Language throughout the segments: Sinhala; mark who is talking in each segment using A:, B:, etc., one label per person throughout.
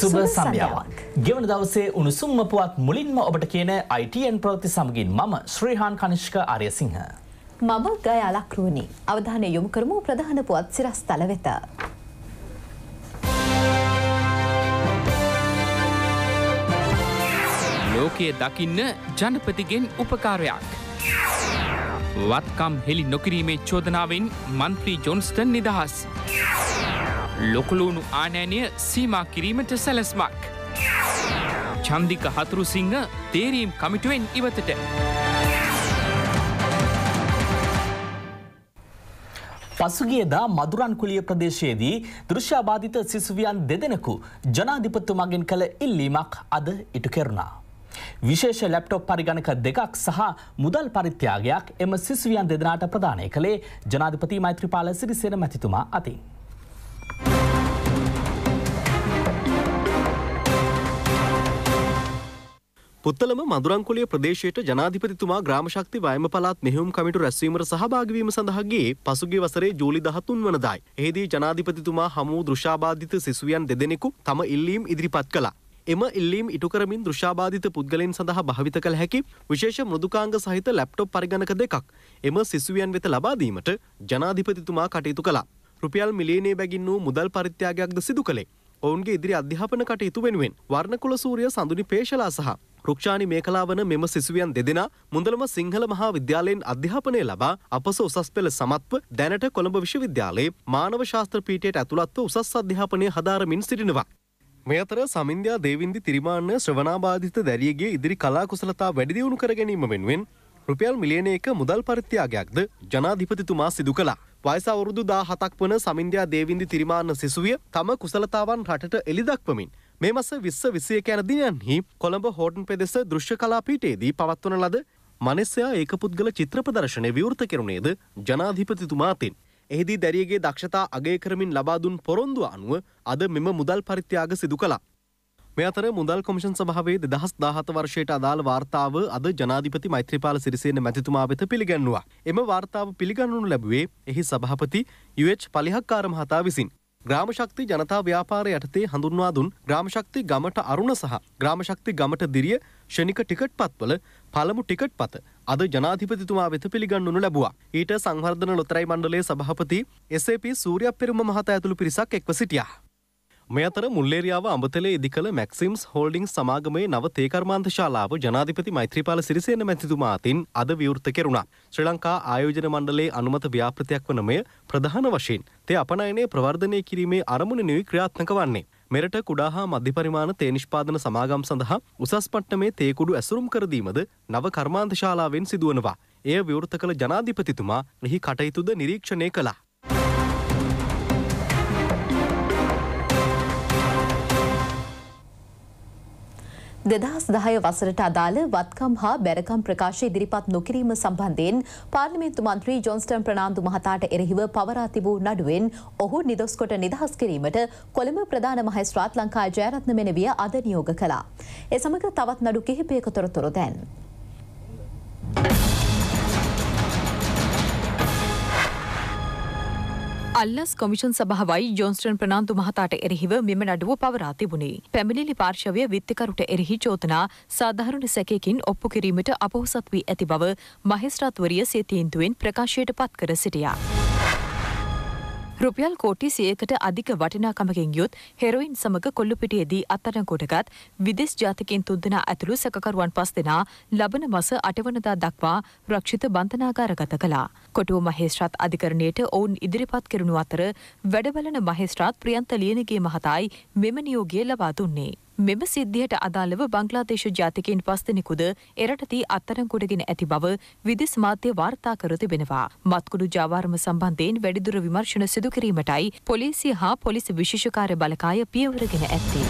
A: සුබ සම්යාවක්. ගෙවන දවසේ උණුසුම්ම පුවත් මුලින්ම ඔබට කියන ITN ප්‍රවෘත්ති සමගින් මම ශ්‍රීහාන් කනිෂ්ක ආර්යසිංහ.
B: මම ගයා ලක්රුණි. අවධානය යොමු කරමු ප්‍රධාන පුවත් සිරස්තල වෙත.
A: ලෝකයේ දකින්න ජනපතිගෙන් උපකාරයක්. වත්කම් හෙළි නොකිරීමේ චෝදනාවෙන් මන්ත්‍රී ජොන්ස්ටන් නිදහස්. ලොකලූුණු ආනෑනය සීමා කිරීමට සැලස්මක්. චන්දික හතුරුසිංහ තේරීම් කමිටුවෙන් ඉවතට. පසුගියදා මදුරන්කුලිය ප්‍රදේශයේදී දෘෂ්‍යාබාධිත සිසුවියන් දෙදෙනකු ජනාධිපත්තුමගෙන් කළ ඉල්ලීමක් අද ඉටු කෙරුණා. විශේෂ ලැප්ටොප් පරිගණක දෙකක් සහ මුදල් පරිත්‍යාගයක් එම සිසුවියන් දෙදනාට ප්‍රධානය කළේ ජනාධිපති මෛත්‍රපාල සිරිසෙන මැතිතුමා අතින්.
C: පුත්තලම මදුරංකුලිය ප්‍රදේශයට ජනාධිපතිතුමා ග්‍රාමශක්ති වයම පලාත් මෙහෙුම් කමිටු රැස්වීමට සහභාගවීම සඳහාගේ පසුගේ වසරේ ජූලි දහතුන් වනදායි. එහිදී ජනාධිපතිතුමා හමූ දෘෂාබාධිත සිසුවියන් දෙදෙනෙකු තම ඉල්ලීම් ඉදිරිපත් කලා. එම ඉල්ලීම් ඉටු කරමින් දෘෂාබාධිත පුද්ගලයන් සඳහා භාවිත කළ හැකි විශේෂ මෘදුකාංග සහිත ලැප්ටොප් පරිගණක දෙකක් එම සිසුවියන් වෙත ලබාදීමට ජනාධිපතිතුමා කටයුතු කළා. රුපියල් මිලියනේ බැගින් වූ මුදල් පරිත්‍යාගයක්ද සිදු කළේ. ඔවුන්ගේ ඉදිරි අධ්‍යාපන කටයුතු වෙනුවෙන් වර්ණකුල සූරිය සඳුනි පේශලා සහ රුක්ෂානි මේකලා වන මෙම සිසුවියන් දෙදෙනා මුදලම සිංහල මහා විද්‍යාලයෙන් අධ්‍යාපනය ලබා අපස උසස් පෙළ සමත්ව දැනට කොළඹ විශ්වවිද්‍යාලයේ මානව ශාස්ත්‍ර පීඨයට ඇතුළත්ව උසස් අධ්‍යාපනය හදාරමින් සිටිනවා. මේ අතර සමින්දයා දේවින්දි තිරිමාන්න ශ්‍රවණාබාධිත දැරියගේ ඉදිරි කලා කුසලතා වැඩිදියුණු කර ගැනීම වෙනුවෙන් රුපියල් මිලියනයක මුදල් පරිත්‍යාගයක්ද ජනාධිපතිතුමා සිදු කළා. වයස අවුරුදු දා හතක් වන සමින්දයා දේවින්දි තිරිමාන්න සිසුවිය තම කුසලතාවන් රටට එළිදක්වමින් මේ මස විස්ස විසය කෑන දිනයන්හි කොළඹ හෝටන් පෙදෙස දෘශ්‍ය කලා පීටේදී පවත්වන ලද මනස්යා ඒක පුද්ගල චිත්‍ර ප්‍රදර්ශනය විවෘත කෙරුණේද ජනාධිපතිතුමාතින්. එහිදී දැරියගේ දක්ෂතා අගේ කරමින් ලබාදුන් පොරොන්දුව අනුව අද මෙම මුදල් පරිත්‍යාග සිදු කළා. මේ අතර මුදල් කොමිෂන් සභාවේ දෙදහස් දාහත වර්ෂයට අදාළ වාර්තාව අද ජනාධිපති මෛත්‍රපාල සිරිසේන මැතිතුමා වෙත පිළිගැන්වා. එම වාර්තාව පිළිගන්වනු ලැබුවේ එහි සභාපති UH පලිහක්කාර මහතා විසින්. ග්‍රාමශක්ති ජනතා ව්‍යාපාරය යටතේ හඳුන්වා දුන් ග්‍රාමශක්ති ගමට අරුණ සහ ග්‍රාමශක්ති ගමට දිරිය ෂණික ටිකට් පත්වල පළමු ටිකට් පත අද ජනාධිපතිතුමා වෙත පිළිගන්වනු ලැබුවා. ඊට සංවර්ධන ලොතරැයි මණ්ඩලයේ සභාපති එස්.ඒ.පී. සූර්යප්පෙරුම මහතා ඇතුළු පිරිසක් එක්ව සිටියා. මේ අතර මුල්ලේරියාව අඹතලේ ඉදි කළ මැක්සිම්ස් හෝල්ඩිං සමාගමේ නව තේකර්මාන්ත ශාලාව ජනාධිපති මෛත්‍රීපාල සිරිසේන මැතිතුමා අතින් අද විවෘත කෙරුණා. ශ්‍රී ලංකා ආයෝජන මණ්ඩලයේ අනුමත ව්‍යාපෘතියක් වන මෙය ප්‍රධාන වශයෙන් තේ අපනයනය ප්‍රවර්ධනය කිරීමේ අරමුණ නිවි ක්‍රියාත්මක වන්නේ. මෙරට කුඩා හා මධ්‍යපරිමාණ තේ නිෂ්පාදන සමාගම් සඳහා උසස් පට්ටමේ තේකුඩු ඇසුරුම් කරදීමද නව කර්මාන්ත ශාලාවෙන් සිදුවනවා. එය විවෘත කළ ජනාධිපතිතුමා එහි කටයුතුද නිරීක්ෂණය කළා.
B: දෙදහස් දහය වසරට අදාළ වත්කම් හා බැරකම් ප්‍රකාශ ඉදිරිපත් නොකිරීම සම්බන්ධයෙන් පාර්ලිමේන්තු මන්ත්‍රී ජොන්ස්ටන් ප්‍රනාන්දු මහතාට එරෙහිව පවරා තිබූ නඩුවෙන් ඔහු නිදොස්කොට නිදහස් කිරීමට කොළඹ ප්‍රධාන මහේස්ත්‍රාත් ලංකා ජයරත්න මෙනවිය අද නියෝග කළා. ඒ සමග තවත් නඩු කිහිපයක
D: තොරතුරු දැන්. අල්ලස් කොමිෂන් සභාවයි ජෝන්ස්ටන් ප්‍රනාන්දු මහතාට එරෙහිව මෙම නඩුව පවරා තිබුණේ. පැමිණිලි පාර්ශවය විත්තිකරුට එරෙහි චෝදනා සාධාරණ සැකයකින් ඔප්පු කිරීමට අපොහොසත් වී ඇති බව මහෙස්ත්‍රාත්වරිය සිතීන්තුවෙන් ප්‍රකාශයට පත් කර සිටියා. රුපියල් කෝටි සියයකට අධික වටිනාකමකින් යුත් හෙරොයින් සමග කොල්ලුපිටියේදී අත්අඩංගුවටගත් විදෙස් ජාතිකින් තුන්දෙනා ඇතුළු සැකකරුවන් පස් දෙනා ලබන මස අටවනදා දක්වා රක්ෂිත බන්ධනාගාරගත කළා. කොටුව මහේස්ත්‍රාත් අධිකරණයට ඔවුන් ඉදිරිපත් කෙරුණු අතර වැඩබලන මහේස්ත්‍රාත් ප්‍රියන්ත ලියනගේ මහතායි මෙම නියෝගය ලබා දුන්නේ. මෙම සිද්ධියට අදාළව බංග්ලාදේශ ජාතිකයින් පස්දෙනෙකුද එරටදී අත්තරංකුඩගෙන ඇති බව විදෙස් මාධ්‍ය වාර්තා කර තිබෙනවා. මත්කුඩු ජාවාරම සම්බන්ධයෙන් වැඩිදුර විමර්ශන සිදුකිරීමටයි පොලිසිය හා පොලිස් විශේෂකාර බලකාය පියවරගෙන ඇත්තේ.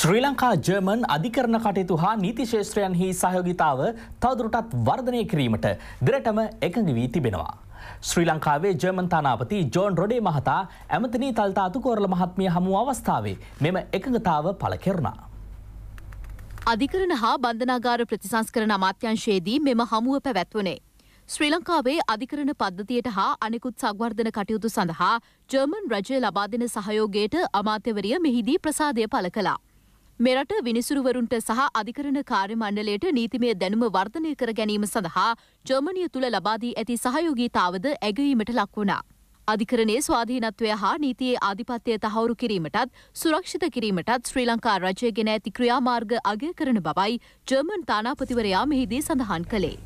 A: ශ්‍රී ලංකා ජර්මන් අධිකරණ කටයුතු හා නීති ශේෂත්‍රයන්හි සහයෝගිතාව තවදුරටත් වර්ධනය කිරීමට දෙරටම එකඟ වී තිබෙනවා. ශ්‍රී ලංකාවේ ජර්මන් තානාපති ජෝන් රොඩේ මහතා ඇමතිනී තල්තාතු කෝරල මහත්මිය හමු අවස්ථාවේ මෙම එකගතාව පළ කෙරුණා.
B: අධිකරණ හා බන්ධනාගාර ප්‍රතිසංස්කරන අමාත්‍යංශයේදී මෙම හමුව පැවැත්වනේ. ශ්‍රී ලංකාවේ අධිකරණ පද්ධතියට හා අනෙකුත් සංවර්ධන කටයුතු සඳහා ජර්මන් රජය ලබාදෙන සහයෝගයට අමාත්‍යවරිය මෙහිදී ප්‍රසාදය පළ කලා. මෙරට විනිසුරුවරුන්ට සහ අධිකරණ කාර්ය මණ්ඩලයට නීතිමය දැනුම වර්ධනය කර ගැනීම සඳහා ජර්මනිය තුළ ලබාදී ඇති සහයෝගීතාවද ඇගීමට ලක් වුණා. අධිකරණයේ ස්වාධීනත්වය හා නීතියේ ආධිපත්‍යය තහවුරු කිරීමටත් සුරක්ෂිත කිරීමටත් ශ්‍රී ලංකා රජය ගෙන ඇති ක්‍රියාමාර්ග අගය කරන බවයි ජර්මන් තානාපතිවරයා මෙහිදී සඳහන් කළේ.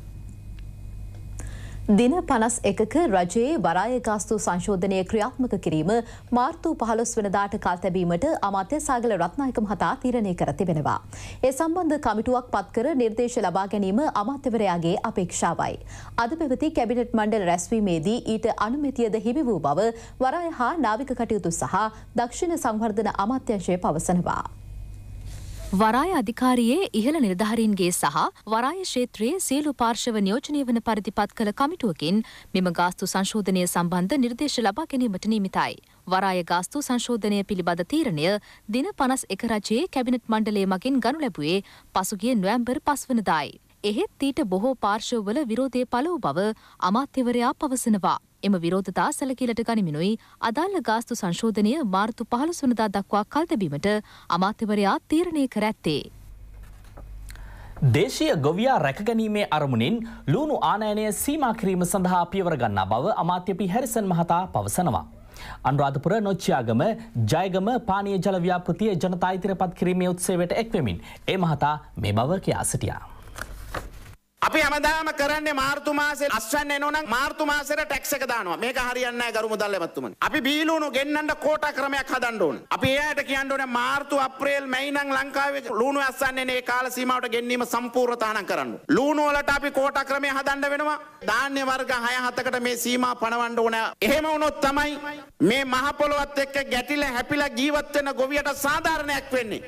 B: දින පනස් එකක රජයේ වරාය ගාස්තු සංශෝධනය ක්‍රියාත්මක කිරීම මාර්තු පහළොස් වනදාට කල් තැබීමට අමාත්‍ය සාගල රත්නායක මහතා තීරණය කර තිබෙනවා. ඒ සම්බන්ධ කමිටුවක් පත්කර නිර්දේශ ලබා ගැනීම අමාත්‍යවරයාගේ අපේක්ෂාවයි. අද පැවති කැබිනට් මණ්ඩල රැස්වීමේදී ඊට අනුමැතියද හිමි වූ බව වරාය හා නාවික කටයුතු සහ දක්ෂිණ සංවර්ධන අමාත්‍යංශය පවසනවා. වරාය අධිකාරියේ ඉහළ නිලධාරීන්ගේ සහ වරාය ක්ෂේත්‍රයේ සියලු පාර්ශව නියෝජනය වන පරිදි පත් කළ කමිටුවකින් මෙම ගාස්තු සංශෝධනය සම්බන්ධ නිර්දේශ ලබා ගැනීමට නියමිතයි. වරාය ගාස්තු සංශෝධනය පිළිබඳ තීරණය දින පනස් එක රජයේ කැබිනට් මණ්ඩලය මගින් ගනු ලැබුවේ පසුගිය නොවැම්බර් පස්වනදායි. එහෙත් ඊට බොහෝ පාර්ශවවල විරෝධය පළ වූ බව අමාත්‍යවරයා පවසනවා. එම විරෝධතා සැලකිලට ගනිමිනුයි අදාළ ගාස්තු සංශෝධනය මාර්තු පහළොස් වනදා දක්වා කල්තැබීමට අමාත්‍යවරයා තීරණය කර ඇත්තේ.
A: දේශීය ගොවයා රැකගැනීමේ අරමුණින් ලූුණු ආනයනය සීමාකිරීම සඳහා පියවරගන්නා බව අමාත්‍යපි හැරිසන් මහතා පවසනවා. අන්රාධපුර නොච්චයාගම ජයගම පානය ජලව්‍යාපෘතිය ජනතායිතිරපත් කිරීමේ උත්සේවට එක්වමින් ඒ මහතා මේ බව කියා සිටියා.
C: අපි හැමදාම කරන්නේ මාර්තු මාසේ අස්වැන්න එනවනම් මාර්තු මාසෙට ටැක්ස් එක දානවා. මේක හරියන්නේ නැහැ ගරු මුදල් එමත්තුමනි. අපි බීලුණු ගෙන්නන්න කෝටා ක්‍රමයක් හදන්න ඕන. අපි එයාට කියන්න ඕනේ මාර්තු අප්‍රේල් මැයි නම් ලංකාවේ ලුණු අස්වැන්න එන ඒ කාල සීමාවට ගෙන්නීම සම්පූර්ණ තහනම් කරන්න. ලුණු වලට අපි කෝටා ක්‍රමය හදන්න වෙනවා. ධාන්‍ය වර්ග 6 7කට මේ සීමා පනවන්න ඕන. එහෙම වුණොත් තමයි මේ මහ පොළොවත් එක්ක ගැටිලා හැපිලා ජීවත් වෙන ගොවියට සාධාරණයක් වෙන්නේ.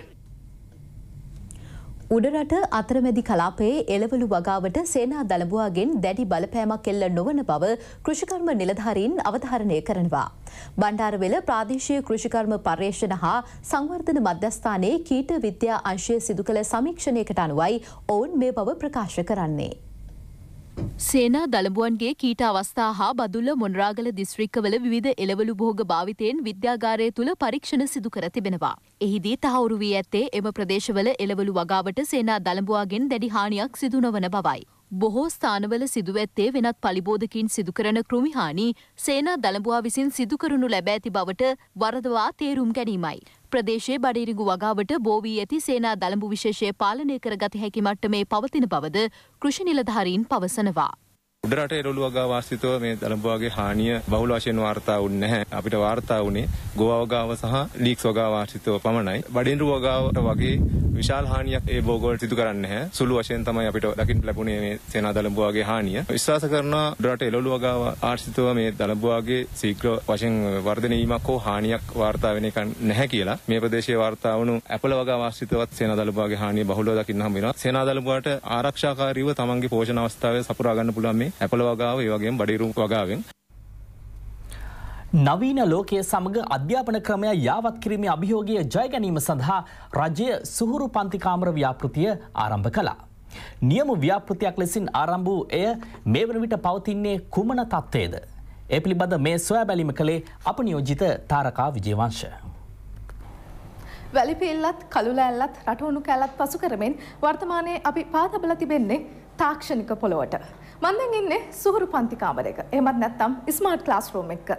B: උඩරට අතරමැදි කලාපයේ එළවලු වගාවට සේනා දළඹුවාගෙන් දැඩි බලපෑමක් එල්ල නොවන බව කෘෂිකර්ම නිලධාරීන් අවධාරණය කරනවා. බණ්ඩාරවෙල ප්‍රාදේශීය කෘෂිකර්ම පර්යේෂණ හා සංවර්ධන මධ්‍යස්ථානයේ කීට විද්‍යා අංශය සිදු කළ සමීක්ෂණයකට අනුවයි ඔවුන් මේ බව ප්‍රකාශ කරන්නේ. සේනා දළඹුවන්ගේ කීට අවස්ථා හා බදුල්ල මොනරාගල දිස්ත්‍රික්කවල විධ එළවලු බෝග භාවිතයෙන් විද්‍යාගාරය තුළ පරීක්ෂණ සිදු කර තිබෙනවා. එහිදී තහවුරු වී ඇත්තේ එම ප්‍රදේශවල එළවලු වගාවට සේනා දළඹුවාගෙන් දැඩි හානියක් සිදු නොවන බවයි. බොහෝ ස්ථානවල සිදු ඇත්තේ වෙනත් පලිබෝධකින් සිදුකරන කෘමිහානි සේනා දළඹුවා විසින් සිදුකරනු ලැබ ඇති බවට වරදවා තේරුම් ගැනීමයි. ප්‍රදේශයේ බඩිරිගු වගාවට බෝවී ඇති සේනා දළඹු විශේෂය පාලනය කරගත හැකි මට්ටමේ පවතින බවද කෘෂි නිලධාරීන් පවසනවා.
C: උඩරට එරළු වගාවාසිතව මේ දළඹවාගේ හානිය බහුල වශයෙන් වාර්තා වුණ නැහැ. අපිට වාර්තා වුණේ ගෝවා වගාව සහ ලීක්ස් වගාවාසිතව පමණයි. බඩින්රු වගාවට වගේ විශාල හානියක් ඒ බෝගවල සිදු කරන්නේ නැහැ. සුළු වශයෙන් තමයි අපිට දකින්න ලැබුණේ මේ සේනා දළඹවාගේ හානිය. විශ්වාස කරනවා උඩරට එරළු වගාව ආශ්‍රිතව මේ දළඹවාගේ ශීඝ්‍ර වශයෙන් වර්ධනය වීමක් හෝ හානියක් වාර්තා වෙන එක නැහැ කියලා. මේ ප්‍රදේශයේ වාර්තා වුණු ඇපල වගාවාසිතවත් සේනා දළඹවාගේ හානිය බහුලව දකින්න හම්බ වෙනවා. සේනා දළඹවාට ආරක්ෂාකාරීව තමන්ගේ පෝෂණ අවස්ථාවේ සපුරා ගන්න පුළුවන් මේ ඇපල වගාව ඒ වගේම බඩිරුම් වගාවෙන්
A: නවීන ලෝකයේ සමග අධ්‍යාපන ක්‍රමය යාවත් කිරීමේ අභියෝගය ජය ගැනීම සඳහා රජය සුහුරු පන්තිකාමර ව්‍යාපෘතිය ආරම්භ කළා. නියම ව්‍යාපෘතියක් ලෙසින් ආරම්භ වූ එය මේ වන විට පවතින්නේ කුමන තත්ත්වයේද. ඒ පිළිබඳ මේ සොයා බැලීම කළේ අප නියෝජිත තාරකා විජේවංශ.
E: වැලිපිල්ලත් කළුලෑල්ලත් රටවුණු කැලත් පසු කරමෙන් වර්තමානයේ අපි පාතබල තිබෙන්නේ තාක්ෂණික පොළොවට. මම දැන් ඉන්නේ සුහුරු පන්ති කාමරයක. එහෙමත් නැත්නම් ස්මාර්ට් ක්ලාස් රූම් එකක.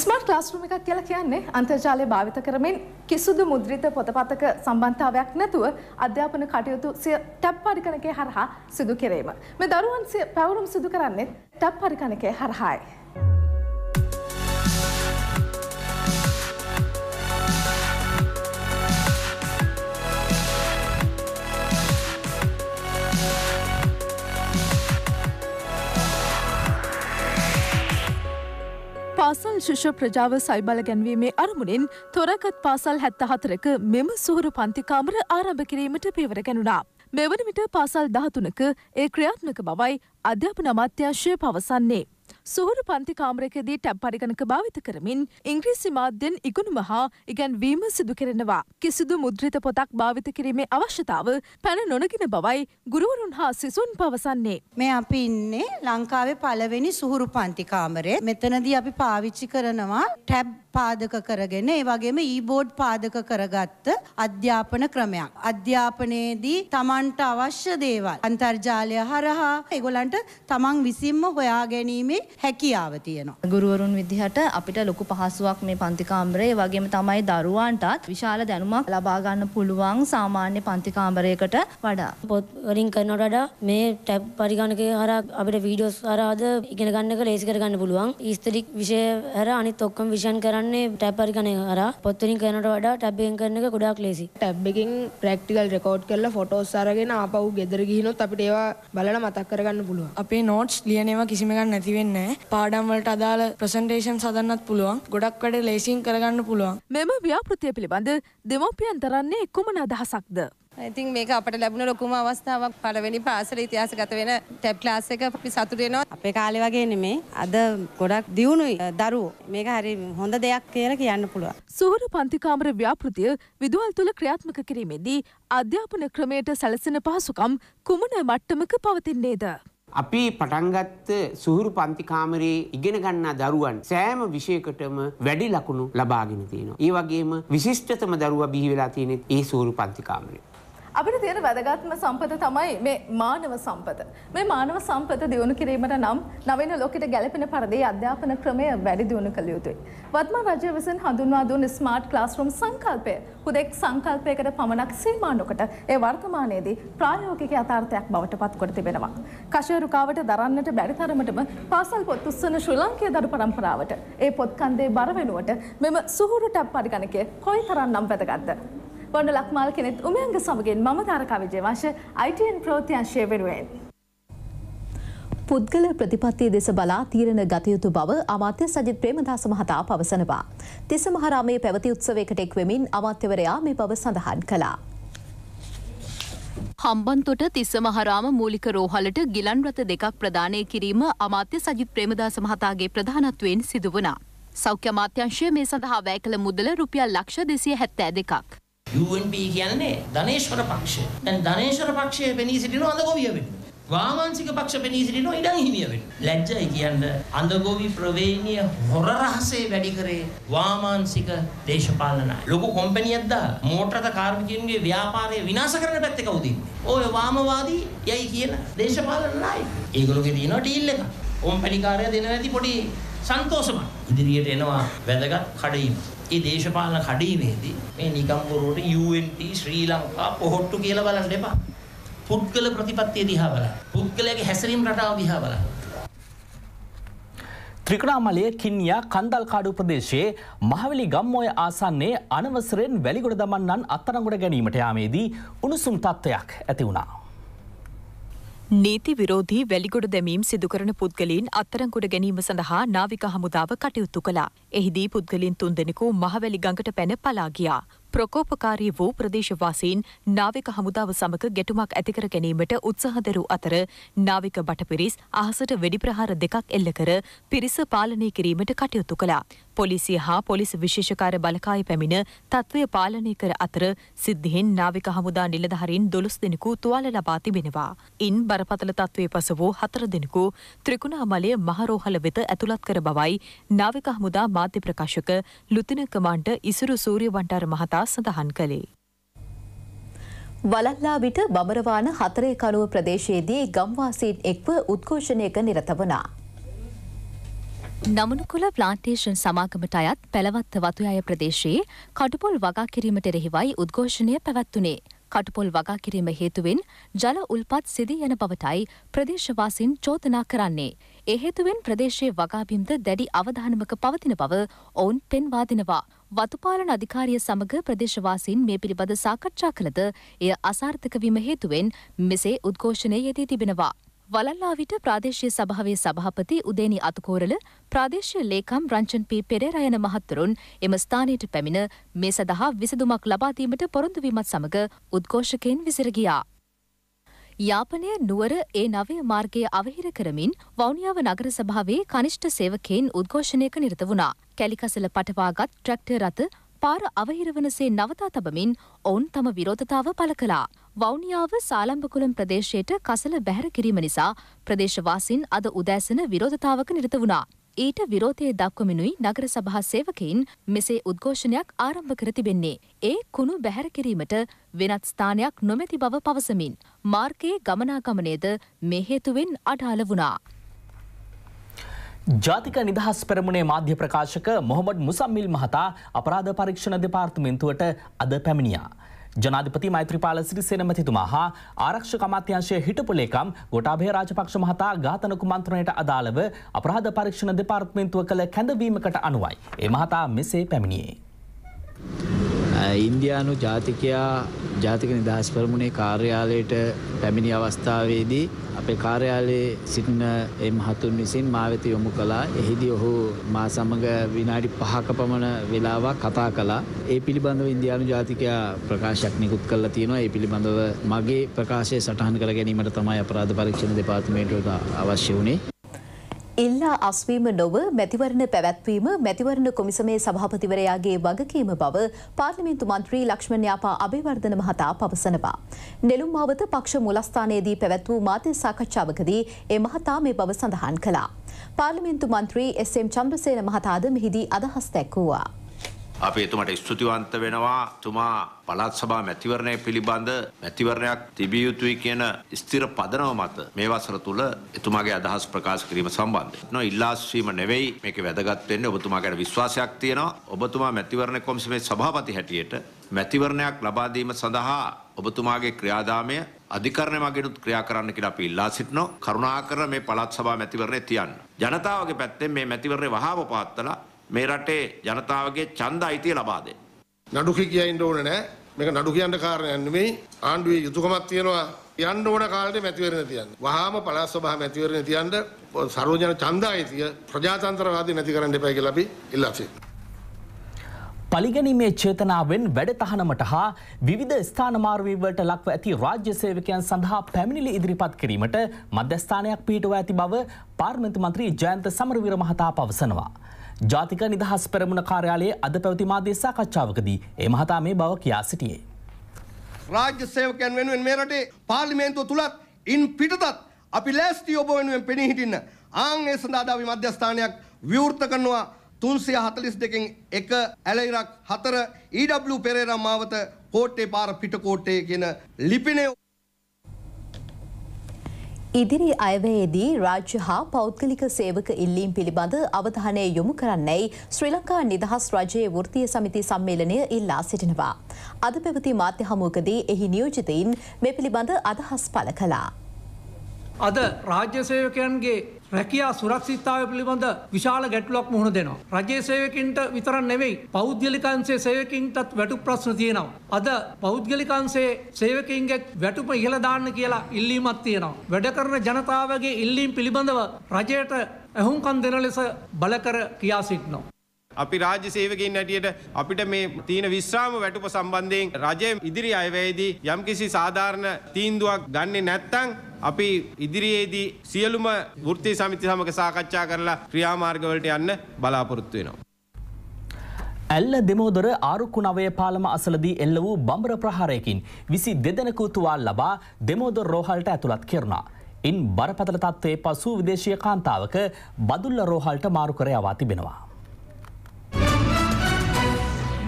E: ස්මාර්ට් ක්ලාස්රූම් එකක් කියලා කියන්නේ අන්තර්ජාලය භාවිත කරමින් කිසිදු මුද්‍රිත පොතපතක සම්බන්ධතාවයක් නැතුව අධ්‍යාපන කටයුතු සිය ටැබ් පරිගණකය හරහා සිදු කිරීම. මේ දරුවන් පැවරුම් සිදු කරන්නේ ටැබ් පරිගණකය හරහායි. පාසල් ශිෂ ප්‍රජාව සයිබල ගැන්වීමේ අරමුණින් තොරකත් පාසල් හැත්ත හතරක මෙම සුහරු පන්තිකාමර ආරභ කිරීමට පීවර ගැනුණා. මෙවන විට පාසල් දහතුනක ඒ ක්‍රියාත්මක බවයි අධ්‍යාපන අමාත්‍යංශය පවසන්නේ. සොහොරු පන්ති කාමරයකදී ටැබ් පරිගණක භාවිත කරමින් ඉංග්‍රීසි මාධ්‍යයෙන් ඉගුණුම හා ඉගැන්වීම සිදු කෙරෙනවා. කිසිදු මුද්‍රිත පොතක් භාවිත කිරීමේ අවශ්‍යතාව පැන නොනගෙන බවයි ගුරුවරුන් හා සිසුන්
B: පවසන්නේ. මේ අපි ඉන්නේ ලංකාවේ පළවෙනි සුහුරු පන්ති කාමරේ. මෙතනදී අපි පාවිච්චි කරනවා ටැබ් පාදක කරගෙන ඒ වගේම ඊබෝඩ් පාදක කරගත්ත අධ්‍යාපන ක්‍රමයක්. අධ්‍යාපනයේදී තමන්ට අවශ්‍ය දේවල් අන්තර්ජාලය හරහා ඒගොල්ලන්ට තමන් විසින්ම හොයා ගැනීමේ හැකියාව තියෙනවා. ගුරුවරුන් විදිහට අපිට ලොකු පහසුවක් මේ පන්ති කාමරේ වගේම තමයි දරුවන්ටත් විශාල දැනුමක්
E: ලබා ගන්න පුළුවන් සාමාන්‍ය පන්ති කාමරයකට වඩා. පොත් වලින් කරනවට වඩා මේ ටැබ් පරිගණකය හරහා අපිට වීඩියෝස් හරහාද ඉගෙන ගන්න එක ලේසි කර ගන්න පුළුවන්. ඉස්තරික් විෂය හර අනිත් ඔක්කොම විෂයන් කරන්නේ ටැබ් පරිගණකය හරහා. පොත් වලින් කරනවට වඩා ටැබ් එකෙන් කරන එක ගොඩාක් ලේසි. ටැබ් එකෙන් ප්‍රැක්ටිකල් රෙකෝඩ් කරලා ෆොටෝස් අරගෙන ආපහු ගෙදර ගිහිනොත් අපිට ඒවා බලලා මතක් කරගන්න පුළුවන්. අපේ නෝට්ස් ලියන ඒවා කිසිම ගන්න නැති වෙන්නේ ඕනේ. පාඩම් වලට අදාළ ප්‍රසන්ටේෂන් හදන්නත් පුළුවන්. ගොඩක් වැඩ ලේසියෙන් කරගන්න පුළුවන්. මෙම ව්‍යාපෘතිය පිළිබඳ දෙමව්පියන් දරන්නේ කුමන අදහසක්ද? ඉතින් මේක අපට ලැබුණ ලොකුම අවස්ථාවක් පළවෙනි පාසල ඉතිහාසගත වෙන ටැබ් ක්ලාස් එක අපි සතුටු වෙනවා. අපේ කාලේ වගේ නෙමේ. අද ගොඩක් දියුණුයි දරුවෝ. මේක හරි හොඳ දෙයක් කියලා කියන්න පුළුවන්. සුහුරු පන්ති කාමර ව්‍යාපෘතිය විදුහල් තුල ක්‍රියාත්මක කිරීමේදී අධ්‍යාපන ක්‍රමයට සැලසෙන පහසුකම් කුමන මට්ටමක පවතින්නේද?
A: අපි පටන්ගත්ත සුහුරු පන්තිකාමරයේ ඉගෙන ගන්නා දරුවන් සෑම විෂයකටම වැඩි ලකුණු ලබාගෙන තියෙනවා. ඒ වගේම විශිෂ්ටතම දරුවා බිහි වෙලා තියෙනෙත් ඒ සුහුරු පන්තිකාමරේ.
E: අපිට තියෙන වැදගත්ම සම්පත තමයි මේ මානව සම්පත. මේ මානව සම්පත දියුණු කිරීමට නම් නවීන ලෝකෙට ගැලපෙන පරිදි අධ්‍යාපන ක්‍රමය වැඩි දියුණු කළ යුතුයි. වත්මන් රජය විසින් හඳුන්වා දුන් ස්මාර්ට් ක්ලාස්රූම් සංකල්පය හුදෙක් සංකල්පයකට පමණක් සීමා නොකොට ඒ වර්තමානයේදී ප්‍රායෝගික යථාර්ථයක් බවට පත් කොට තිබෙනවා. කෂයරුකාවට දරන්නට බැරි තරමටම පාසල් පොත් උස්සන ශ්‍රී ලාංකීය දරු පරම්පරාවට ඒ පොත් කන්දේ බර වෙනුවට මෙම සුහුරු ටැප් පරිගණකය කොයිතරම් නම් වැදගත්ද? බොඩ ලක්මාල් කෙනෙත් උමයන්ග සමගෙන් මම තරකවිජය වශ අයිටන් ප්‍රෝතිංශය වෙනුවෙන්.
B: පුද්ගල ප්‍රතිපත්තිය දෙස බලා තීරණ ගතයුතු බව අමාත්‍ය සජිත් ප්‍රේමදාස මහතා පවසනවා. තිස මහරාමේ පැවති උත්සවයකට එක්වෙමින් අමාත්‍යවරයා මේ බව සඳහන් කළා. හම්බන්තොට තිස්ස මහරාම මූලික රෝහලට ගිලන් රථ දෙකක් ප්‍රදානය කිරීම අමාත්‍ය සජිත් ප්‍රේමදාස මහතාගේ ප්‍රධානත්වයෙන් සිදුවනා. සෞඛ්‍ය අමාත්‍යංශය මේ සඳහා වැය කළ මුදල රුපියල් ලක්ෂ දෙසිය හැත්තෑ දෙකක්.
A: UNP කියන්නේ ධනේශ්වර පක්ෂය. දැන් ධනේශ්වර පක්ෂය පෙනී සිටින අඳගොවිය වෙන්න. වාමාංශික පක්ෂ පෙනී සිටින ඉඩම් හිමිය වෙන්න. ලැජ්ජයි කියන්නේ අඳගොවි ප්‍රවේණිය හොර රහසේ වැඩි කරේ වාමාංශික දේශපාලනය. ලොකු කම්පැනියක් දා මෝටරක කාර්මිකයන්ගේ ව්‍යාපාරය විනාශ කරන පැත්තේ කවුද ඉන්නේ? ඔය වාමවාදී යයි කියන දේශපාලන නායකයෝ. ඒගොල්ලෝගේ තියෙනවා ඩීල් එක. කම්පැනිකාරය දෙනවා ඇති පොඩි සන්තෝෂමත් ඉදිරියට එනවා වැදගත් කඩීම. ඒ දේශපාලන කඩීමේදී මේ නිකම්පුරුවට UNT ශ්‍රී ලංකා පොහොට්ටු කියලා බලන්න එපා. පුද්ගල ප්‍රතිපත්තිය දිහා බලන්න. පුද්ගලයාගේ හැසිරීම රටාව දිහා බලන්න. ත්‍රිකනාමලය කින්යා කන්දල්කාඩු ප්‍රදේශයේ මහවැලි ගම්මෝය ආසන්නේ අනවසරෙන් වැලිගොඩ දමන්නන් අත්තරගොඩ ගැනීමට යාමේදී උණුසුම් තත්ත්වයක් ඇති වුණා.
D: නීති විරෝධී වැලිගොඩ දැමීම් සිදුකරන පුද්ගලින් අත්තරංකුඩ ගැනීම සඳහා නාවික හමුදාව කටයුතු කළා. එහිදී පුද්ගලින් තුන්දෙනෙකු මහවැලි ගඟට පැන පලාගියා. ප්‍රකෝපකාරී වූ ප්‍රදේශවාසීන් නාවික හමුදාව සමග ගැටුමක් ඇතිකර ගැනීමට උත්සාහදරු අතර නාවික බටපිරිස් අහසට වෙඩි ප්‍රහාර දෙකක් එල්ල කර පිරිස පාලනය කිරීමට කටයුතු කළා. පොලිසිය හා පොලිස් විශේෂකාර බලකාය පැමිණ තත්ත්වය පාලනය කර අතර සිද්ධියෙන් නාවික හමුදා නිලධහරින් දොළොස් දෙනෙකු තුවාල ලබා තිබෙනවා. ඉන් බරපතල තත්ත්වය පස වූ හතර දෙනෙකු ත්‍රිකුණාමලය මහරෝහල වෙත ඇතුළත් කර බවයි නාවික හමුදා මාධ්‍ය ප්‍රකාශක ලුතින කමාන්ට ඉසුරු සූරිය වන්ටාර මහතා නිසා සඳහන් කළේ.
B: වලල්ලා විට බමරවාන හතරේ කනුව ප්‍රදේශයේදී ගම්වාසීන් එක්ව උද්ඝෝෂණයක නිරත වනා. නමුණුකුල ප්ලාන්ටේෂන් සමාගමට අයත් පැළවත්ත වතු අය ප්‍රදේශයේ කටුපොල් වගා කිරීමට එරෙහිවයි උද්ඝෝෂණය පැවැත්වුණේ. කටුපොල් වගා කිරීම හේතුවෙන් ජල උල්පත් සිදී යන බවටයි ප්‍රදේශවාසින් චෝතනා කරන්නේ. එහෙතුවෙන් ප්‍රදේශයේ වගාබිම්ද දැඩි අවධානමක පවතින බව ඔවුන් පෙන්වා දෙනවා. වතුපාලන අධිකාරිය සමග ප්‍රදේශවාසීන් මේ පිළිබඳ සාකච්ඡා කළද එය අසාර්ථක වීම හේතුවෙන් මෙසේ උද්ඝෝෂණය යෙදී තිබෙනවා. වලල්ලාවිට ප්‍රාදේශීය සභාවේ සභාපති උදේනි අතුකෝරල ප්‍රාදේශීය ලේකම් රංචන් පී පෙරේරා යන මහත්වරුන් එම ස්ථානයට පැමිණ මේ සඳහා විසඳුමක් ලබා දීමට පොරොන්දු වීමත් සමග උද්ඝෝෂකයන් විසිර ගියා. යාපනය නුවර ඒ නවය මාර්ගය අවහිර කරමින් වෞනියාව නගර සභාවේ කනිෂ්ඨ සේවකයෙන් උද්ඝෝෂණයක නිරත වුණා. කැලිකසල පටවාගත් ට්‍රක්ටර් රථ පාර අවහිර වනසේ නවතා තබමින් ඔවුන් තම විරෝධතාව පළ කළා. වෞනියාව සාලම්බකුලම් ප්‍රදේශයට කසල බැහැර කිරීම නිසා ප්‍රදේශවාසින් අද උදෑසන විරෝධතාවක නිරත වුණා. ඊට විරෝධය දක්වමිනුයි නගර සභා සේවකයින් මෙසේ උද්ඝෝෂණයක් ආරම්භ කර තිබෙන්නේ. ඒ කුණු බැහැර කිරීමට වෙනත් ස්ථානයක් නොමැති බව පවසමින් මාර්ගයේ ගමනාගමනයද මේ හේතුවෙන් අඩාල වුණා.
A: ජාතික නිදහස් පෙරමුණේ මාධ්‍ය ප්‍රකාශක මොහොමඩ් මුසම්මිල් මහතා අපරාධ පරීක්ෂණ දෙපාර්තමේන්තුවට අද පැමිණියා. ජනාධිපති මෛත්‍රපාල සිරිසේන මැතිතුමා හා ආරක්ෂක අමාත්‍යාංශයේ හිටපු ලේකම් ගොටාභය රාජපක්ෂ මහතා ඝාතන කුමන්ත්‍රණයට අදාළව අපරාධ පරීක්ෂණ දෙපාර්තමේන්තුව කළ කැඳවීමකට අනුවයි. ඒ මහතා මෙසේ පැමිණියේ. ඉන්දියානු ජාතිකයා ජාතික නිදහස් පරමුණේ කාර්යාලයට පැමිණි අවස්ථාවේදී අපේ කාර්යාලයේ සිටින ඒ මහතුන් විසින් මා වෙත යොමු කළා. එහිදී ඔහු මා සමග විනාඩි 5ක පමණ වේලාවක් කතා කළා. ඒ පිළිබඳව ඉන්දියානු ජාතිකයා ප්‍රකාශයක් නිකුත් කළා තියෙනවා. ඒ පිළිබඳව මගේ ප්‍රකාශය සටහන් කර ගැනීමට තමයි අපරාධ පරීක්ෂණ දෙපාර්තමේන්තුවට අවශ්‍ය වුණේ.
B: ඉල්ලා අස්වීම නොව මැතිවරණ පැවැත්වීම මැතිවරණ කොමිසමේ සභාපතිවරයාගේ වගකීම බව පාර්ලිමින්තු මන්ත්‍රී ලක්ෂ්මණ්‍යාපා අභිවර්ධන මහතා පවසනවා. නෙළුම් මාවත පක්ෂ මුලස්ථානයේදී පැවැත් වූ මාතය සාකච්ඡාවකදී ඒ මහතා මේ බව සඳහන් කළා. පාර්ලිමින්තු මන්ත්‍රී එස්.එම්. චන්ද්‍රසේන මහතාද මෙහිදී අදහස් දැක්වූවා.
C: අප එතුමට ස්තුතිවන්ත වෙනවා තුමා පළත් සභා මැතිවරණය පිළිබඳ මැතිවරණයක් තිබිය යුතුයි කියන ස්ථිර පදනම මත මේ වසර තුල එතුමාගේ අදහස් ප්‍රකාශ කිරීම සම්බන්ධයෙන්. නෝ ඉල්ලාස්වීම නෙවෙයි මේක වැදගත් වෙන්නේ ඔබතුමා ගැන විශ්වාසයක් තියෙනවා. ඔබතුමා මැතිවරණ කොමිසමේ සභාපති හැටියට මැතිවරණයක් ලබා දීම සඳහා ඔබතුමාගේ ක්‍රියාදාමය අධිකරණය මගිනුත් ක්‍රියා කරන්න කියලා අපි ඉල්ලා සිටිනවා. කරුණාකර මේ පළාත් සභා මැතිවරණේ තියන්න. ජනතාවගේ පැත්තෙන් මේ මැතිවරණේ වහාම පවත්ලා මේ රටේ ජනතාවගේ ඡන්ද අයිතිය ලබා දෙන්න. නඩු කියන්න ඕනේ නෑ. මේක නඩු කියන්න කාරණයක් නෙමෙයි. ආණ්ඩුවේ යුතුයකමක් තියෙනවා. යන්න ඕන කාලේ මැතිවරණ තියන්න. වහාම පළාත් සභා මැතිවරණ තියන්න සර්වජන ඡන්ද අයිතිය ප්‍රජාතන්ත්‍රවාදී නැති කරන්න එපා කියලා
F: අපි ඉල්ලා සිටිනවා.
A: පලිගැනීමේ චේතනාවෙන් වැඩ තහනමට හා විධ ස්ථානමාර්වීවට ලක්ව ඇති රාජ්‍ය සේවකයන් සඳහා පැමිණිලි ඉදිරිපත් කිරීමට මධ්‍යස්ථානයක් පිහිටුව ඇති බව පාර්මන්ති මන්ත්‍රී ජයන්ත සමරවිර මහතා පවසනවා. ජාතික නිදහස් පෙරමුණ කාර්යාලයේ අද පැවති මාධ්‍ය සාකච්ඡාවකදී ඒ මහතා මේ බව කියා සිටියේ.
C: රාජ්‍ය සේවකයන් වෙනුවෙන් මේ රටේ පාර්ලිමේන්තුව තුලත් ඉන් පිටතත් අපි ලෑස්ති ඔබ වෙනුවෙන් පෙනී හිටින්න. ආන් ඒ සඳහා අපි මධ්‍යස්ථානයක් විවෘත කරනවා 342කින් එක ඇලයිරක් 4 EW පෙරේරා මාවත කෝට්ටේ පාර පිටකෝට්ටේ කියන ලිපිනේ
B: ඉදිරි අයවයේදී රාජ්‍ය හා පෞද්ගලික සේවක ඉල්ලීම් පිළිබඳ අවධානය යොමු කරන්නයි ශ්‍රී ලංකා නිදහස් රජයේ වෘත්තීය සමිති සම්මේලනය ඉල්ලා සිටිනවා. අද පැවති මාධ්‍ය හමුවකදී එහි නියෝජිතයින් මේ පිළිබඳ අදහස් පළ කළා.
A: අද රාජ්‍ය සේවකයන්ගේ රැකියා සුරක්ෂිතතාවය පිළිබඳ විශාල ගැටලුවක් මුහුණ දෙනවා. රජයේ සේවකින්ට විතරක් නෙවෙයි පෞද්ගලික අංශයේ සේවකින්ටත් වැටුප් ප්‍රශ්න තියෙනවා. අද පෞද්ගලික අංශයේ සේවකින්ගේ වැටුප ඉහළ දාන්න කියලා ඉල්ලීමක් තියෙනවා. වැඩ කරන ජනතාවගේ ඉල්ලීම් පිළිබඳව රජයට ඇහුම්කන් දෙන ලෙස බලකර කියා සිටිනවා.
C: අපි රාජ්‍ය සේවකින් හැටියට අපිට මේ තියෙන විශ්‍රාම වැටුප සම්බන්ධයෙන් රජය ඉදිරි අයවැයේදී යම්කිසි සාධාරණ තීන්දුවක් ගන්නේ නැත්නම් අපි ඉදිරියේදී සියලුම වෘත්ති සමිති සමග සාකච්ඡා කරලා ක්‍රියාමාර්ගවලට යන්න බලාපොරොත්තු වෙනවා.
A: ඇල්ල දෙමෝදර ආරුක්කු නවය පාලම අසලදී එල්ල වූ බම්බර ප්‍රහාරයකින් විසි දෙදෙනකු තුවාල් ලබා දෙමෝදර රෝහල්ට ඇතුළත් කෙරුණා. ඉන් බරපතල තත්ත්වයේ පසු විදේශීය කාන්තාවක බදුල්ල රෝහල්ට මාරු කර යවා තිබෙනවා.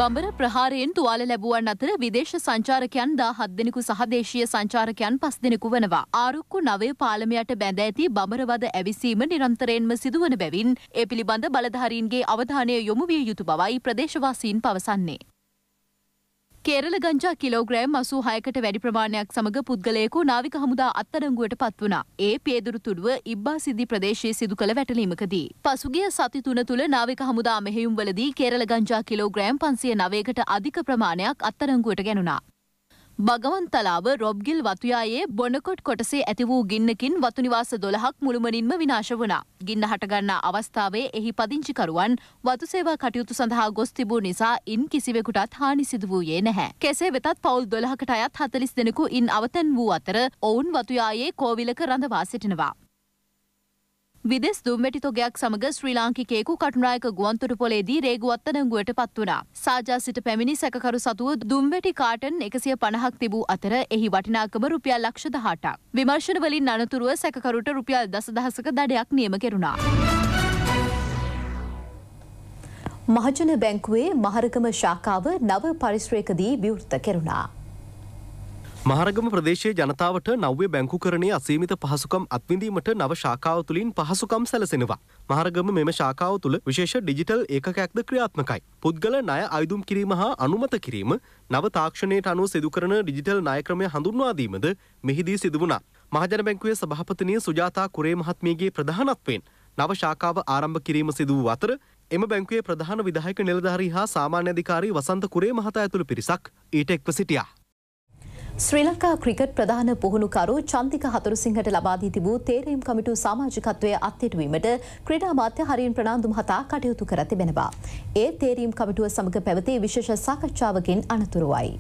B: බඹර ප්‍රහාරයෙන් තුවාල ලැබුවන් අතර විදේශ සංචාරකයන් දා හත් දෙනෙකු සහදේශීය සංචාරකයන් පස් දෙනෙකු වනවා. ආරුක්කු නවය පාලමයට බැඳ ඇති බඹරවද ඇවිසීම නිරන්තරයෙන්ම සිදුවන බැවින් ඒ පිළිබඳ බලධාරීන්ගේ අවධානය යොමු විය යුතු බවයි ප්‍රදේශවාසීන් පවසන්නේ. කේරල ගංජා කිලෝග්‍රෑම් අසූ හයකට වැඩි ප්‍රමාණයක් සමඟ පුද්ගලයෙකු නාවික හමුදා අත්තරංගුවට පත් වුණා. ඒ පේදුරු තුඩුව ඉබ්බා සිද්ධි ප්‍රදේශයේ සිදු කළ වැටලීමකදී. පසුගිය සති තුන තුළ නාවික හමුදා මෙහෙයුම්වලදී කේරල ගංජා කිලෝග්‍රෑම් පන්සිය නවයකට අධික ප්‍රමාණයක් අත්තරංගුවට ගැනුණා. භගවන්තලාව රොබ්ගිල් වතුයායේ බොනකොට් කොටසේ ඇති වූ ගින්නකින් වතුනිවාස දොළහක් මුළුමනින්ම විනාශ වුණා. ගින්න හටගන්නා අවස්ථාවේ එහි පදිංචිකරුවන් වතු සේවා කටයුතු සඳහා ගොස් තිබූ නිසා ඉන් කිසිවෙකුටත් හානි සිදු වූයේ නැහැ. කෙසේ වෙතත් පවුල් දොළහකට අයත් හතලිස් දෙනෙකු ඉන් අවතැන් වූ අතර ඔවුන් වතුයායේ කෝවිලක රඳවා සිටිනවා. විදෙස් දුම්වැටි තොගයක් සමඟ ශ්‍රී ලාංකිකයෙකු කටුනායක ගුවන්තොටුපොලේදී රේගු අත්තනංගුවට පත් වුණා. සාජා සිට පැමිණි සැකකරු සතුව දුම්වැටි කාටන් එකසිය පණහක් තිබූ අතර එහි වටිනාකම රුපියල් ලක්ෂ දහටක්. විමර්ශනවලින් අනතුරුව සැකකරුට රුපියල් දසදහසක දඩයක් නියම කෙරුණා. මහජන බැංකුවේ මහරකම ශාකාව නව පරිශ්‍රයකදී විවෘත කෙරුණා.
C: මහරගම ප්‍රදේශයේ ජනතාවට නව්‍ය බැංකුකරණය අසීමිත පහසුකම් අත්විඳීමට නව ශාකාව තුළින් පහසුකම් සැලසෙනවා. මහරගම මෙම ශාකාව තුළ විශේෂ ඩිජිටල් ඒකකයක්ද ක්‍රියාත්මකයි. පුද්ගල ණය අයදුම් කිරීම හා අනුමත කිරීම නව තාක්ෂණයට අනුව සිදුකරන ඩිජිටල් ණයක්‍රමය හඳුන්වාදීමද මෙහිදී සිදු වුණා. මහජන බැංකුවේ සභාපතිනිය සුජාතා කුරේ මහත්මියගේ ප්‍රධානත්වයෙන් නව ශාකාව ආරම්භ කිරීම සිදු වූ අතර එම බැංකුවේ ප්‍රධාන විධායක නිලධාරී හා සාමාන්‍ය අධිකාරී වසන්ත කුරේ මහතා ඇතුළු පිරිසක් ඊට එක්ව සිටියා.
B: ශ්‍රී ලංකා ක්‍රිකට් ප්‍රධාන පුහුණුකරු චන්තික හතුරුසිංහට ලබා දී තිබූ තේරීම් කමිටු සමාජිකත්වයේ අත්හිටුවීමට ක්‍රීඩා අමාත්‍ය හරින් ප්‍රනාන්දු මහතා කටයුතු කර තිබෙනවා. ඒ තේරීම් කමිටුව සමග පැවති විශේෂ සාකච්ඡාවකින් අනතුරුවයි.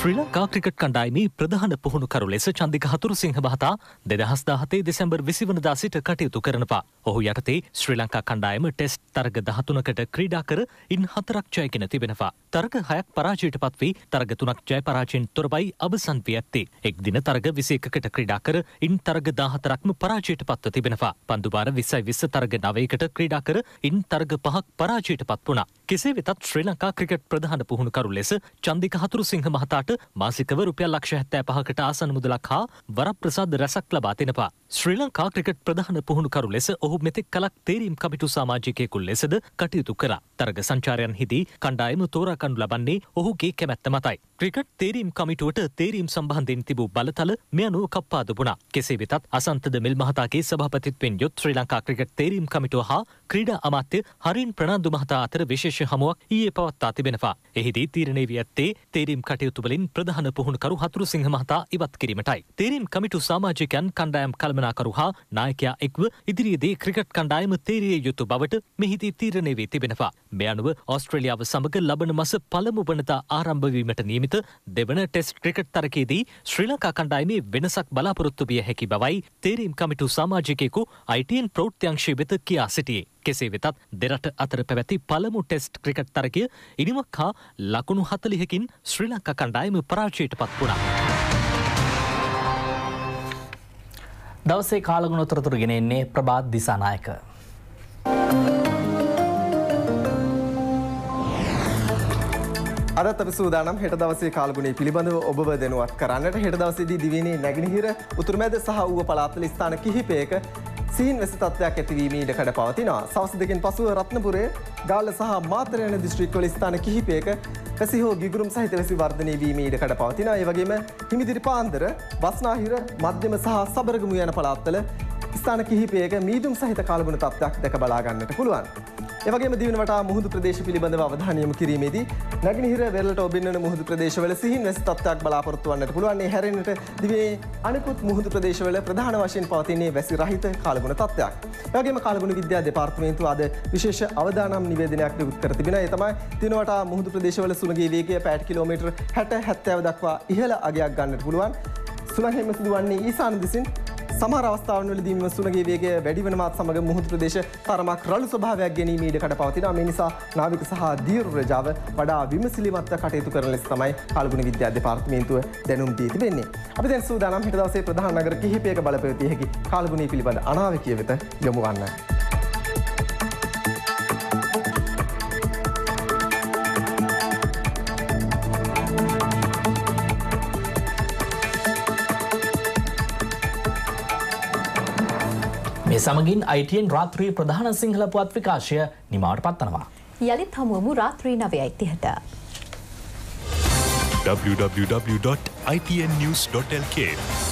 F: ශ්‍රී ලංකා ක්‍රිකට් කණ්ඩායමි ප්‍රධාන පුහුණුකරු ලෙස චන්දික හතුරුසිංහ මහතා දෙදහස් දාහතේ දෙසැම්බර් විසිවනදා සිට කටයුතු කරනවා. ඔහු යටතේ ශ්‍රී ලංකා කණ්ඩායම ටෙස්ට් තරග දහතුනකට ක්‍රීඩා කර ඉන් හතරක් ජයගෙන තිබෙනවා. තරග හයක් පරාජයට පත්වී තරග තුනක් ජය පරාජයෙන් තොරබයි අවසන් වී ඇත්තේ. එක් දින තරග විසේකකට ක්‍රීඩා කර ඉන් තරග දාහතරක්ම පරාජයට පත්ව තිබෙනවා. පන්දුබාර විස්සයි විස්ස තරග නවයකට ක්‍රීඩා කර ඉන් තරග පහක් පරාජයට පත් වුණා. කෙසේ වෙතත් ශ්‍රී ලංකා ක්‍රිකට් ප්‍රධාන පුහුණුකරු ලෙස චන්දික හතුරුසිංහ මහතාට රටට මාසිකව රුපියල් ලක්ෂ හැත්තෑ පහකට ආසන මුදලක් හා වරප්‍රසාද රැසක් ලබා දෙනවා. ශ්‍රී ලංකා ක්‍රිකට් ප්‍රධාන පුහුණුකරු ලෙස ඔහු මෙතෙක් කලක් තේරීම් කමිටු සමාජිකයෙකු ලෙසද කටයුතු කරා. තරග සංචාරයන් හිදී කණ්ඩායම තෝරාකණ්ඩු ලබන්නේ ඔහුගේ කැමැත්ත මතයි. ක්‍රිකට් තේරීම් කමිටුවට තේරීම් සම්බන්ධයෙන් තිබූ බලතල මෙ අනුව කප්පාදුබුණා. කෙසේ වෙතත් අසන්තද මිල් මහතාගේ සභාපතිත්වෙන් යුත් ශ්‍රී ලංකා ක්‍රිකට් තේරීම් කමිටුව හා ක්‍රීඩා අමාත්‍ය හරින් ප්‍රනාන්දු මහතා අතර විශේෂ හමුවක් ඊයේ පවත්තා තිබෙනවා. එහිදී තීරණය වී ඇත්තේ තේරීම් කටයුතු වලින් ප්‍රධාන පුහුණුකරු හතුරුසිංහ මහතා ඉවත් කිරීමටයි. තේරීම් කමිටු සමාජිකයන් කණ්ඩායම් කළමනාකරු හා නායකයා එක්ව ඉදිරියේදී ක්‍රිකට් කණ්ඩායම තේරිය යුතු බවට මෙහිදී තීරණය වී තිබෙනවා. මේ අනුව ඕස්ට්‍රේලියාව සමග ලබන මස පළමු වනදා ආරම්භ වීමට නියමිත සහිත දෙවන ටෙස්ට් ක්‍රිකට් තරකේදී ශ්‍රී ලංකා කණ්ඩායමේ වෙනසක් බලාපොරොත්තු විය හැකි බවයි තේරීම් කමිටු සමාජිකයෙකු අයිටන් ප්‍රෞෘත්‍යංශය වෙත කියා සිටියේ. කෙසේ වෙතත් දෙරට අතර පැවැති පළමු ටෙස්ට් ක්‍රිකට් තරකය ඉනිමක් හා ලකුණු හතලිහකින් ශ්‍රී ලංකා කණ්ඩායම පරාජයට පත් වුණා.
A: දවසේ කාලගුණොතරතුරු ගෙනෙන්නේ ප්‍රබාත් දිසානායක. Thank you.
G: අදත් අප සූදානම් හෙට දවසේ කාල්ගුණේ පිළිබඳව ඔබව දෙනුවත් කරන්නට හෙට දවසේදී දිවිනේ නැගිනිහිර උතුරුමැද සහ ඌව පළාත්වල ස්ථාන කිහිපයක සීන් වෙස තත්ත්වයක් ඇතිවීම ඉඩකඩ පවතිනවා. සවස් දෙකෙන් පසුව රත්නපුරේ ගාල්ල සහ මාතර යන දිස්ත්‍රික්වල ස්ථාන කිහිපයක වැසි හෝ ගිගුරුම් සහිත වැසි වර්ධනය වීම ඉඩකඩ පවතිනවා. ඒ වගේම හිමිදිරි පාන්දර, බස්නාහිර, මධ්‍යම සහ සබරගමු යන පළාත්වල ස්ථාන කිහිපයක මීදුම් සහිත කාලගුණ තත්ත්වයක් දැක බලා ගන්නට පුළුවන්. එවගේම දිවන වට මුහුදු ප්‍රදේශ පිළිබඳව අවධානයම කිරීමේදී නැගිනිහිර වෙරළට ඔබින්නන මුහුදු ප්‍රදේශවල සිහින් වැසි තත්ත්වයක් බලාපොරොත්තු වන්නට පුළුවන් ඒ හැරෙන්නට දිවේ අනිකුත් මුහුදු ප්‍රදේශවල ප්‍රධාන වශයෙන් පවතින්නේ වැසි රහිත කාලගුණ තත්ත්වයක්. එවගේම කාලගුණ විද්‍යා දෙපාර්තමේන්තුව අද විශේෂ අවදානම් නිවේදනයක් නිකුත් කර තිබෙනවා. ඒ තමයි දිනවට මුහුදු ප්‍රදේශවල සුළඟේ වේගය 5 කිලෝමීටර් 60 70 දක්වා ඉහළ අගයක් ගන්නට පුළුවන්. සුළඟ හිම සිදුවන්නේ ඊසාන දිසින් සමහර අවස්ථාවන් වලදීම සුළඟේ වේගය වැඩි වෙනවත් සමග මුහුදු ප්‍රදේශ තරමක් රළු ස්වභාවයක් ගැනීම ඉඩ කඩ පවතිනවා. මේ නිසා නාවික සහ දීර්ඝ රජාව වඩා විමසිලිමත්ව කටයුතු කරන ලෙස තමයි කල්ගුණ විද්‍යා දෙපාර්තමේන්තුව දැනුම් දී තිබෙන්නේ. අපි දැන් සූදානම් හිට දවසේ ප්‍රධාන නගර කිහිපයක බලපෑතිය හැකි කාල්ගුණී පිළිබඳ අනාවකිය වෙත යොමු වන්න.
A: මේ සමගින් අයිටන් රාත්‍රී ප්‍රධාන සිංහල පුවත් විකාශය නිමාට පත්වනවා.
B: යළිත් හමුවමු රාත්‍රී නවය අයිතිහට.
F: www.itnnews.lk